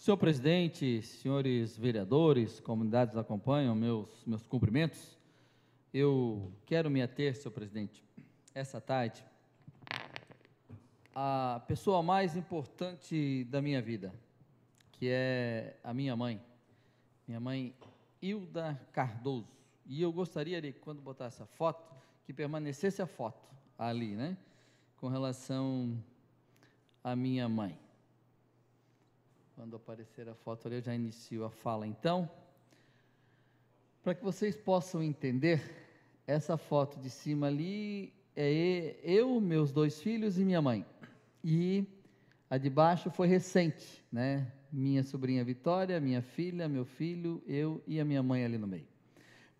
Senhor presidente, senhores vereadores, comunidades acompanham, meus, meus cumprimentos. Eu quero me ater, senhor presidente, essa tarde, a pessoa mais importante da minha vida, que é a minha mãe, minha mãe Hilda Cardoso. E eu gostaria de, quando botar essa foto, que permanecesse a foto ali, né? Com relação à minha mãe. Quando aparecer a foto ali, eu já inicio a fala. Então, para que vocês possam entender, essa foto de cima ali é eu, meus dois filhos e minha mãe. E a de baixo foi recente, né? Minha sobrinha Vitória, minha filha, meu filho, eu e a minha mãe ali no meio.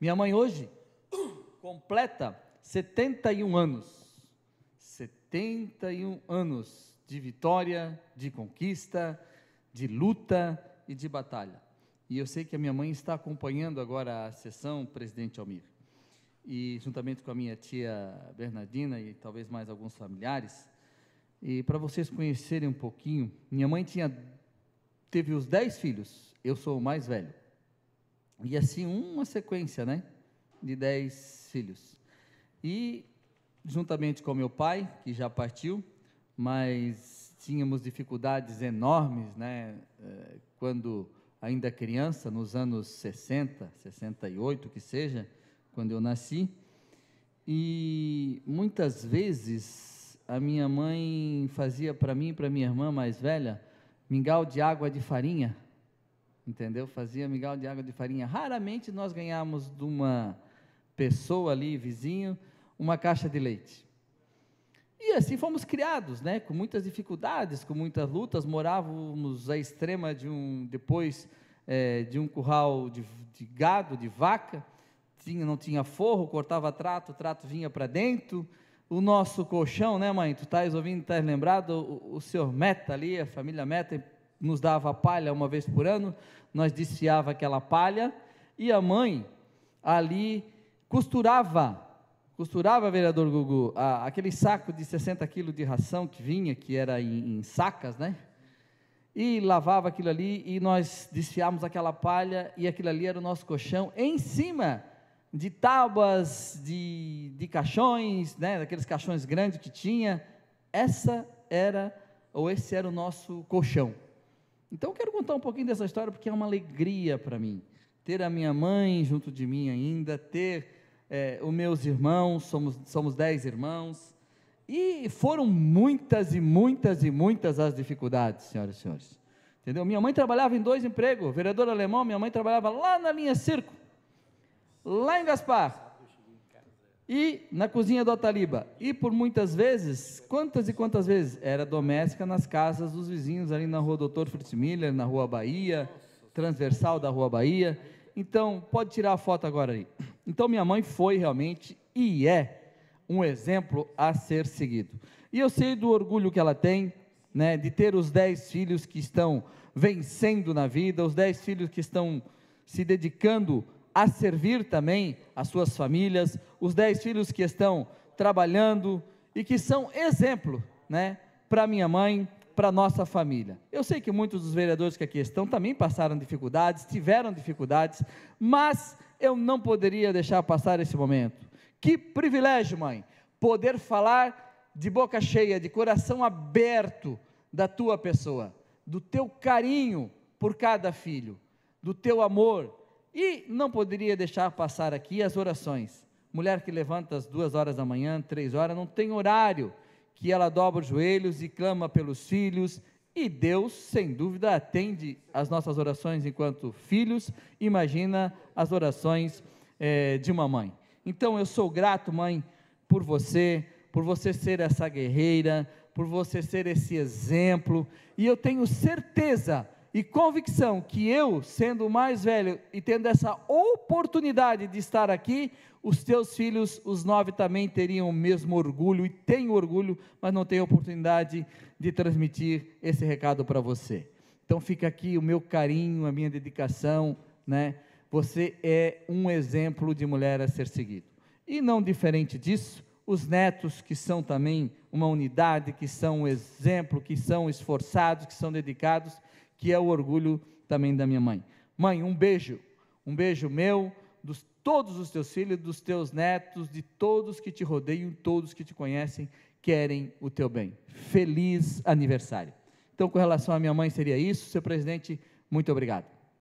Minha mãe hoje completa 71 anos. 71 anos de vitória, de conquista, de luta e de batalha. E eu sei que a minha mãe está acompanhando agora a sessão, presidente Almir, e juntamente com a minha tia Bernardina e talvez mais alguns familiares. E para vocês conhecerem um pouquinho, minha mãe tinha teve os dez filhos, eu sou o mais velho. E assim, uma sequência, né? De dez filhos. E, juntamente com meu pai, que já partiu, mas tínhamos dificuldades enormes, né, eh, quando ainda criança, nos anos 60, 68 que seja, quando eu nasci, e muitas vezes a minha mãe fazia para mim e para minha irmã mais velha mingau de água de farinha, entendeu? Fazia mingau de água de farinha. Raramente nós ganhamos de uma pessoa ali, vizinho, uma caixa de leite. E assim fomos criados, né? Com muitas dificuldades, com muitas lutas, morávamos à extrema de um depois é, de um curral de, de gado, de vaca, tinha, não tinha forro, cortava trato, o trato vinha para dentro. O nosso colchão, né, mãe? Tu estás ouvindo, estás lembrado? O, o senhor Meta ali, a família Meta, nos dava palha uma vez por ano, nós desfiava aquela palha e a mãe ali costurava costurava, vereador Gugu, a, aquele saco de 60 quilos de ração que vinha, que era em, em sacas, né? E lavava aquilo ali e nós desfiávamos aquela palha e aquilo ali era o nosso colchão em cima de tábuas, de, de caixões, né? Daqueles caixões grandes que tinha. Essa era, ou esse era o nosso colchão. Então, eu quero contar um pouquinho dessa história porque é uma alegria para mim ter a minha mãe junto de mim ainda, ter é, os meus irmãos, somos, somos dez irmãos, e foram muitas e muitas e muitas as dificuldades, senhoras e senhores. Entendeu? Minha mãe trabalhava em dois empregos, vereador alemão, minha mãe trabalhava lá na linha circo, lá em Gaspar, e na cozinha do Ataliba. E por muitas vezes, quantas e quantas vezes, era doméstica nas casas dos vizinhos, ali na rua Doutor Fritz Miller, na rua Bahia, transversal da rua Bahia. Então, pode tirar a foto agora aí. Então minha mãe foi realmente e é um exemplo a ser seguido. E eu sei do orgulho que ela tem, né, de ter os dez filhos que estão vencendo na vida, os dez filhos que estão se dedicando a servir também as suas famílias, os dez filhos que estão trabalhando e que são exemplo, né, para minha mãe, para nossa família. Eu sei que muitos dos vereadores que aqui estão também passaram dificuldades, tiveram dificuldades, mas eu não poderia deixar passar esse momento. Que privilégio, mãe, poder falar de boca cheia, de coração aberto da tua pessoa, do teu carinho por cada filho, do teu amor. E não poderia deixar passar aqui as orações. Mulher que levanta às duas horas da manhã, três horas, não tem horário que ela dobra os joelhos e clama pelos filhos e Deus, sem dúvida, atende as nossas orações enquanto filhos, imagina as orações é, de uma mãe. Então eu sou grato, mãe, por você, por você ser essa guerreira, por você ser esse exemplo, e eu tenho certeza e convicção que eu, sendo o mais velho e tendo essa oportunidade de estar aqui, os teus filhos, os nove, também teriam o mesmo orgulho e têm orgulho, mas não têm oportunidade de transmitir esse recado para você. Então fica aqui o meu carinho, a minha dedicação, né? Você é um exemplo de mulher a ser seguido. E não diferente disso, os netos, que são também uma unidade, que são um exemplo, que são esforçados, que são dedicados, que é o orgulho também da minha mãe. Mãe, um beijo, um beijo meu, dos todos os teus filhos, dos teus netos, de todos que te rodeiam, todos que te conhecem, querem o teu bem. Feliz aniversário. Então, com relação à minha mãe, seria isso. Seu presidente, muito obrigado.